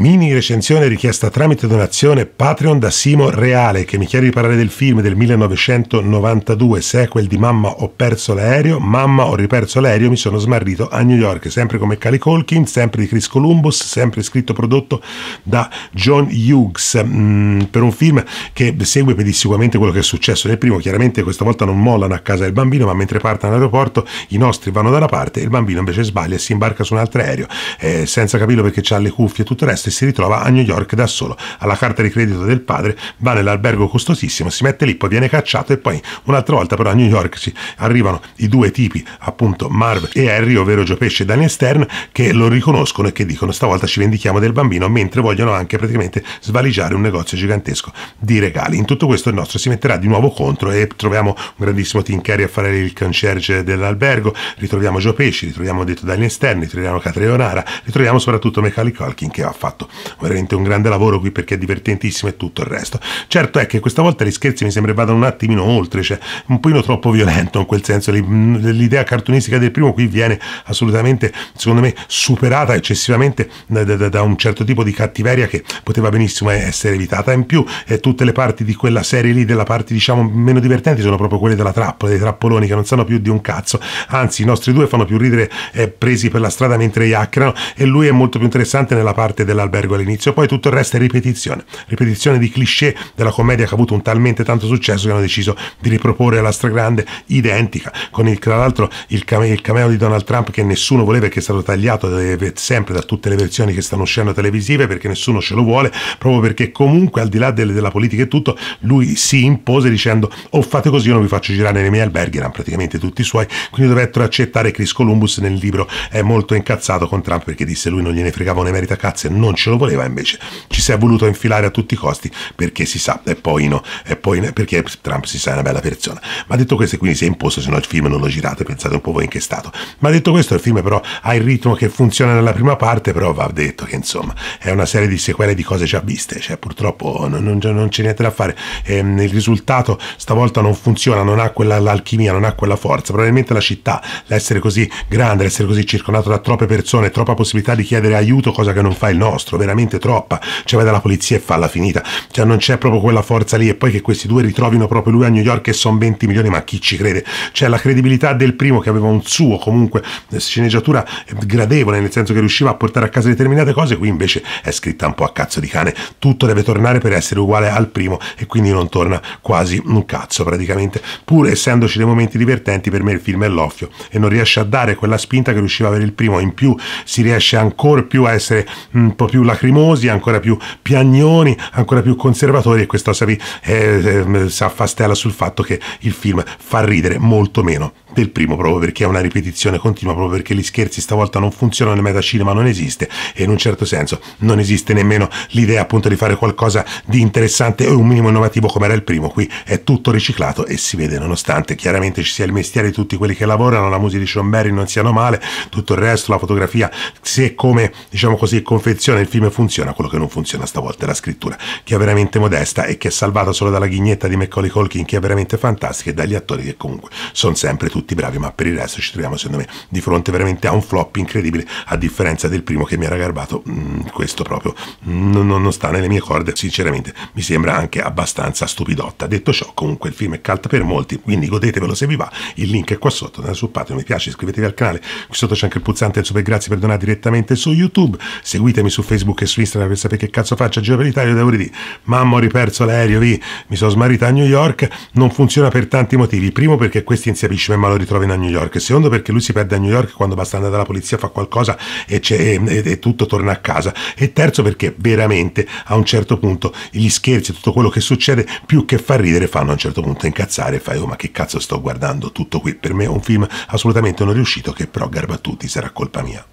Mini recensione richiesta tramite donazione Patreon da Simo Reale che mi chiede di parlare del film del 1992, sequel di Mamma ho perso l'aereo, Mamma ho riperso l'aereo, mi sono smarrito a New York, sempre come Cali Colkin, sempre di Chris Columbus, sempre scritto e prodotto da John Hughes, mm, per un film che segue pedissequamente quello che è successo nel primo, chiaramente questa volta non mollano a casa del bambino, ma mentre partono all'aeroporto i nostri vanno da una parte e il bambino invece sbaglia e si imbarca su un altro aereo, eh, senza capirlo perché ha le cuffie e tutto il resto e si ritrova a New York da solo. Alla carta di credito del padre va nell'albergo costosissimo, si mette lì, poi viene cacciato e poi un'altra volta però a New York ci arrivano i due tipi, appunto Marv e Harry, ovvero Joe Pesce e Daniel Stern, che lo riconoscono e che dicono stavolta ci vendichiamo del bambino, mentre vogliono anche praticamente svaligiare un negozio gigantesco di regali. In tutto questo il nostro si metterà di nuovo contro e troviamo un grandissimo Tim Carey a fare il concierge dell'albergo, ritroviamo Joe Pesci, ritroviamo detto Daniel Stern, ritroviamo Catreonara, ritroviamo soprattutto Macaulay Culkin che ha fatto fatto veramente un grande lavoro qui perché è divertentissimo e tutto il resto. Certo è che questa volta gli scherzi mi sembra vadano un attimino oltre, cioè un pochino troppo violento in quel senso, mm, l'idea cartunistica del primo qui viene assolutamente, secondo me, superata eccessivamente da, da, da un certo tipo di cattiveria che poteva benissimo essere evitata. In più eh, tutte le parti di quella serie lì, della parte diciamo meno divertenti, sono proprio quelle della trappola, dei trappoloni che non sanno più di un cazzo, anzi i nostri due fanno più ridere eh, presi per la strada mentre iaccherano e lui è molto più interessante nella parte della l'albergo all'inizio, poi tutto il resto è ripetizione, ripetizione di cliché della commedia che ha avuto un talmente tanto successo che hanno deciso di riproporre la stragrande identica, con il, tra l'altro il cameo, il cameo di Donald Trump che nessuno voleva e che è stato tagliato eh, sempre da tutte le versioni che stanno uscendo televisive perché nessuno ce lo vuole, proprio perché comunque al di là delle, della politica e tutto, lui si impose dicendo o oh, fate così o non vi faccio girare nei miei alberghi, erano praticamente tutti i suoi, quindi dovettero accettare Chris Columbus nel libro è molto incazzato con Trump perché disse lui non gliene fregava un'emerita cazzo e non ce lo voleva, invece ci si è voluto infilare a tutti i costi perché si sa, e poi no, e poi no, perché Trump si sa è una bella persona. Ma detto questo, quindi si è imposto, se no il film non lo girate, pensate un po' voi in che stato. Ma detto questo, il film però ha il ritmo che funziona nella prima parte, però va detto che insomma è una serie di sequele di cose già viste, cioè purtroppo oh, non, non, non c'è niente da fare. Ehm, il risultato stavolta non funziona, non ha quella l'alchimia, non ha quella forza. Probabilmente la città, l'essere così grande, l'essere così circondato da troppe persone, troppa possibilità di chiedere aiuto, cosa che non fa il nostro destro, veramente troppa. Cioè vai dalla polizia e falla finita. Cioè non c'è proprio quella forza lì e poi che questi due ritrovino proprio lui a New York e sono 20 milioni, ma chi ci crede? Cioè la credibilità del primo che aveva un suo comunque sceneggiatura gradevole, nel senso che riusciva a portare a casa determinate cose, qui invece è scritta un po' a cazzo di cane. Tutto deve tornare per essere uguale al primo e quindi non torna quasi un cazzo praticamente. Pur essendoci dei momenti divertenti, per me il film è l'offio e non riesce a dare quella spinta che riusciva a avere il primo. In più si riesce ancora più a essere un mm, po' più lacrimosi, ancora più piagnoni, ancora più conservatori e questo si, eh, eh, si affastella sul fatto che il film fa ridere molto meno del primo proprio perché è una ripetizione continua, proprio perché gli scherzi stavolta non funzionano, il metacinema non esiste e in un certo senso non esiste nemmeno l'idea appunto di fare qualcosa di interessante o un minimo innovativo come era il primo, qui è tutto riciclato e si vede nonostante chiaramente ci sia il mestiere di tutti quelli che lavorano, la musica di Sean Barry non siano male, tutto il resto, la fotografia, se come diciamo così confeziona il film funziona, quello che non funziona stavolta è la scrittura, che è veramente modesta e che è salvata solo dalla ghignetta di Macaulay Colkin che è veramente fantastica e dagli attori che comunque sono sempre tutti bravi, ma per il resto ci troviamo secondo me di fronte veramente a un flop incredibile, a differenza del primo che mi era garbato, mm, questo proprio mm, non, non sta nelle mie corde, sinceramente mi sembra anche abbastanza stupidotta. Detto ciò, comunque il film è caldo per molti, quindi godetevelo se vi va, il link è qua sotto, andate su Patreon, mi piace, iscrivetevi al canale, qui sotto c'è anche il pulsante del super grazie per donare direttamente su YouTube, seguitemi su Facebook e su Instagram per sapere che cazzo faccio, giro per l'Italia devo di mamma ho riperso l'aereo, vi, mi sono smarrita a New York, non funziona per tanti motivi, primo perché questo si inserisce ma lo ritrovano a New York, secondo perché lui si perde a New York quando basta andare dalla polizia, fa qualcosa e, e, e tutto torna a casa, e terzo perché veramente a un certo punto gli scherzi, tutto quello che succede, più che far ridere, fanno a un certo punto incazzare e fai oh ma che cazzo sto guardando tutto qui, per me è un film assolutamente non riuscito che però garba tutti sarà colpa mia.